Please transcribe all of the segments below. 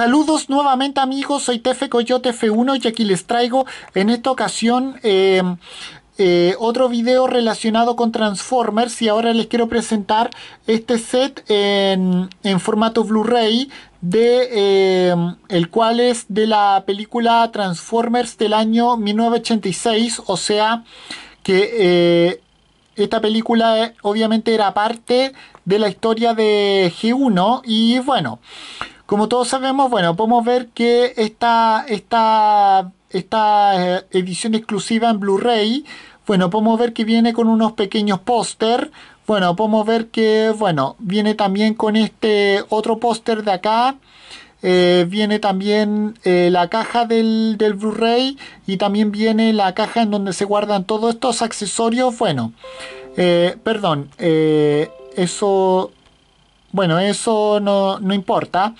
Saludos nuevamente amigos, soy Tefe Coyote F1 y aquí les traigo en esta ocasión em, eh, otro video relacionado con Transformers y ahora les quiero presentar este set en, formato Blu-ray de em, el cual es de la película Transformers del año 1986 o sea que eh, esta película eh, obviamente era parte de la historia de G1 y bueno como todos sabemos, bueno, podemos ver que esta, esta, esta eh, edición exclusiva en Blu-ray, bueno, podemos ver que viene con unos pequeños póster. Bueno, podemos ver que, bueno, viene también con este otro póster de acá. Eh, viene también eh, la caja del, del Blu-ray y también viene la caja en donde se guardan todos estos accesorios. Bueno, perdón, eso bueno, eso no, importa.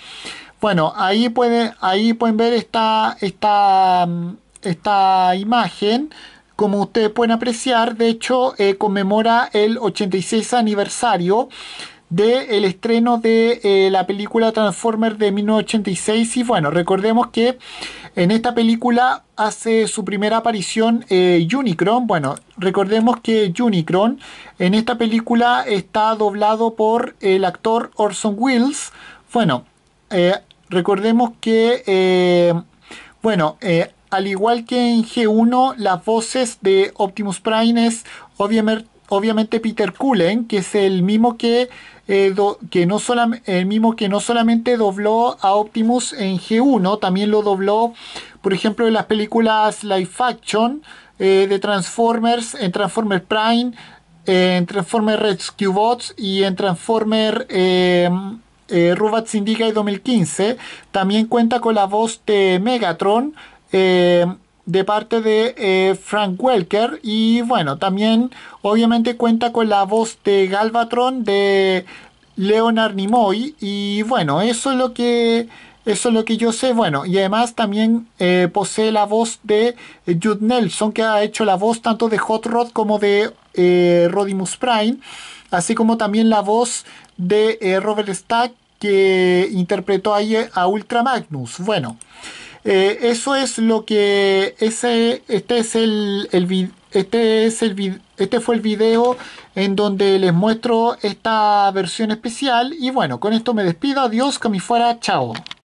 Bueno, ahí, puede, ahí pueden ver esta, esta, esta imagen. Como ustedes pueden apreciar, de hecho, eh, conmemora el 86 aniversario del el estreno de eh, la película Transformers de 1986. Y bueno, recordemos que en esta película hace su primera aparición eh, Unicron. Bueno, recordemos que Unicron en esta película está doblado por el actor Orson Welles. Bueno, eh, recordemos que, eh, bueno, al igual que en G1, las voces de Optimus Prime es obviamente obviamente Peter Cullen, que es el mismo que, eh, que no el mismo que no solamente dobló a Optimus en G1, también lo dobló, por ejemplo, en las películas Life Action eh, de Transformers, en Transformers Prime, en Transformer Rescue Bots y en Transformer Rubat de 2015. También cuenta con la voz de Megatron. Em, de parte de eh, Frank Welker y bueno también obviamente cuenta con la voz de Galvatron de Leonard Nimoy y bueno eso es lo que eso es lo que yo sé bueno y además también eh, posee la voz de Jude Nelson que ha hecho la voz tanto de Hot Rod como de eh, Rodimus Prime así como también la voz de Robert Stack que interpretó ahí a Ultra Magnus bueno eh, eso es lo que ese este es el, este es el este fue el video en donde les muestro esta versión especial y bueno con esto me despido adiós que me fuera chao